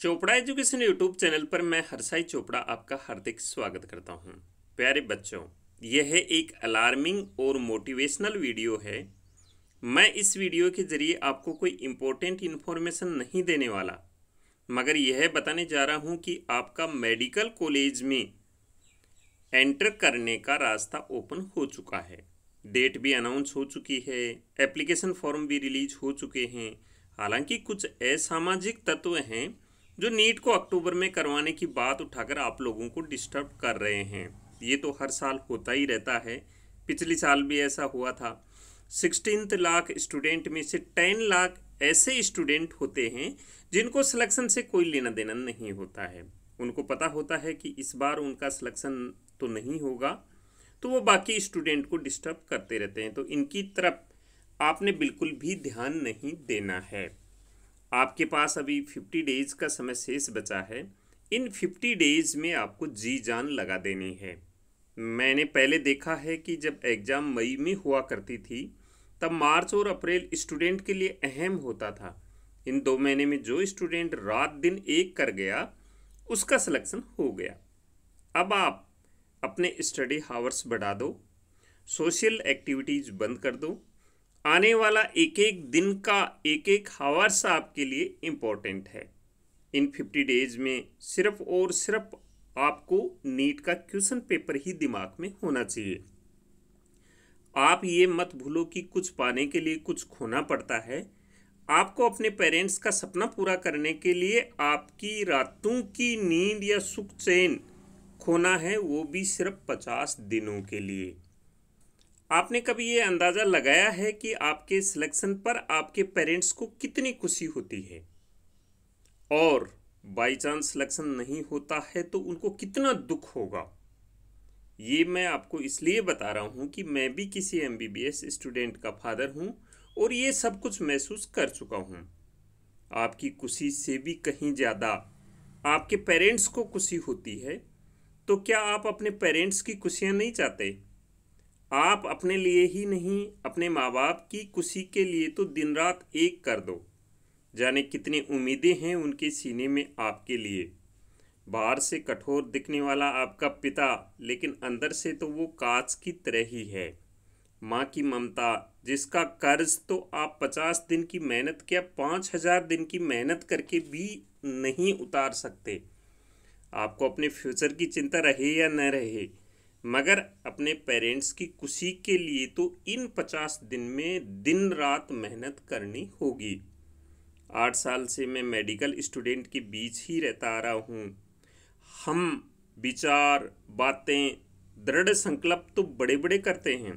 Chopra education YouTube channel पर मैं हरसाई चोपड़ा आपका हार्दिक स्वागत करता हूं। प्यारे बच्चों यह एक अलार्मिंग और मोटिवेशनल वीडियो है मैं इस वीडियो के ज़रिए आपको कोई इम्पोर्टेंट इन्फॉर्मेशन नहीं देने वाला मगर यह बताने जा रहा हूँ कि आपका मेडिकल कॉलेज में एंटर करने का रास्ता ओपन हो चुका है डेट भी अनाउंस हो चुकी है एप्लीकेशन फॉर्म भी रिलीज हो चुके हैं हालांकि कुछ असामाजिक तत्व हैं जो नीट को अक्टूबर में करवाने की बात उठाकर आप लोगों को डिस्टर्ब कर रहे हैं ये तो हर साल होता ही रहता है पिछले साल भी ऐसा हुआ था सिक्सटीन लाख स्टूडेंट में से टेन लाख ऐसे स्टूडेंट होते हैं जिनको सिलेक्शन से कोई लेना देना नहीं होता है उनको पता होता है कि इस बार उनका सिलेक्शन तो नहीं होगा तो वो बाकी स्टूडेंट को डिस्टर्ब करते रहते हैं तो इनकी तरफ आपने बिल्कुल भी ध्यान नहीं देना है आपके पास अभी फिफ्टी डेज का समय शेष बचा है इन फिफ्टी डेज में आपको जी जान लगा देनी है मैंने पहले देखा है कि जब एग्ज़ाम मई में हुआ करती थी तब मार्च और अप्रैल स्टूडेंट के लिए अहम होता था इन दो महीने में जो स्टूडेंट रात दिन एक कर गया उसका सिलेक्शन हो गया अब आप अपने स्टडी हावर्स बढ़ा दो सोशल एक्टिविटीज़ बंद कर दो आने वाला एक एक दिन का एक एक हावर्स आपके लिए इम्पोर्टेंट है इन फिफ्टी डेज में सिर्फ और सिर्फ आपको नीट का क्वेश्चन पेपर ही दिमाग में होना चाहिए आप ये मत भूलो कि कुछ पाने के लिए कुछ खोना पड़ता है आपको अपने पेरेंट्स का सपना पूरा करने के लिए आपकी रातों की नींद या सुख चैन खोना है वो भी सिर्फ पचास दिनों के लिए आपने कभी ये अंदाज़ा लगाया है कि आपके सिलेक्शन पर आपके पेरेंट्स को कितनी खुशी होती है और बाई चांस सिलेक्शन नहीं होता है तो उनको कितना दुख होगा ये मैं आपको इसलिए बता रहा हूँ कि मैं भी किसी एम स्टूडेंट का फादर हूँ और ये सब कुछ महसूस कर चुका हूँ आपकी खुशी से भी कहीं ज़्यादा आपके पेरेंट्स को खुशी होती है तो क्या आप अपने पेरेंट्स की खुशियाँ नहीं चाहते आप अपने लिए ही नहीं अपने माँ बाप की खुशी के लिए तो दिन रात एक कर दो जाने कितनी उम्मीदें हैं उनके सीने में आपके लिए बाहर से कठोर दिखने वाला आपका पिता लेकिन अंदर से तो वो कांच की तरह ही है माँ की ममता जिसका कर्ज तो आप पचास दिन की मेहनत क्या पाँच हजार दिन की मेहनत करके भी नहीं उतार सकते आपको अपने फ्यूचर की चिंता रहे या न रहे मगर अपने पेरेंट्स की खुशी के लिए तो इन पचास दिन में दिन रात मेहनत करनी होगी आठ साल से मैं मेडिकल स्टूडेंट के बीच ही रहता आ रहा हूँ हम विचार बातें दृढ़ संकल्प तो बड़े बड़े करते हैं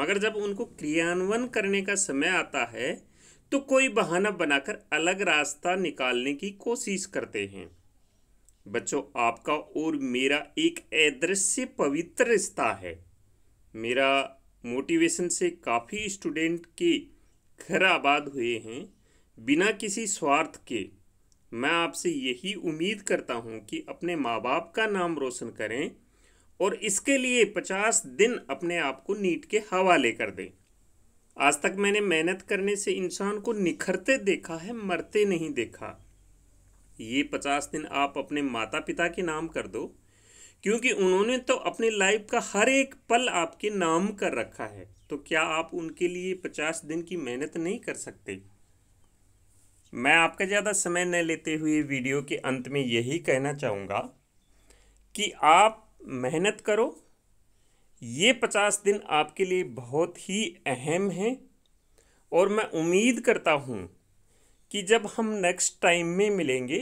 मगर जब उनको क्रियान्वयन करने का समय आता है तो कोई बहाना बनाकर अलग रास्ता निकालने की कोशिश करते हैं बच्चों आपका और मेरा एक अदृश्य पवित्र रिश्ता है मेरा मोटिवेशन से काफ़ी स्टूडेंट के घर आबाद हुए हैं बिना किसी स्वार्थ के मैं आपसे यही उम्मीद करता हूं कि अपने माँ बाप का नाम रोशन करें और इसके लिए पचास दिन अपने आप को नीट के हवाले कर दें आज तक मैंने मेहनत करने से इंसान को निखरते देखा है मरते नहीं देखा ये पचास दिन आप अपने माता पिता के नाम कर दो क्योंकि उन्होंने तो अपने लाइफ का हर एक पल आपके नाम कर रखा है तो क्या आप उनके लिए पचास दिन की मेहनत नहीं कर सकते मैं आपका ज़्यादा समय न लेते हुए वीडियो के अंत में यही कहना चाहूँगा कि आप मेहनत करो ये पचास दिन आपके लिए बहुत ही अहम हैं और मैं उम्मीद करता हूँ कि जब हम नेक्स्ट टाइम में मिलेंगे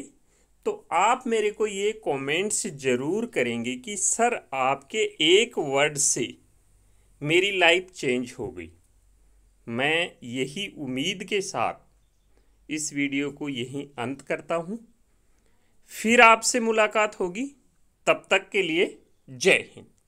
तो आप मेरे को ये कमेंट्स ज़रूर करेंगे कि सर आपके एक वर्ड से मेरी लाइफ चेंज हो गई मैं यही उम्मीद के साथ इस वीडियो को यहीं अंत करता हूँ फिर आपसे मुलाकात होगी तब तक के लिए जय हिंद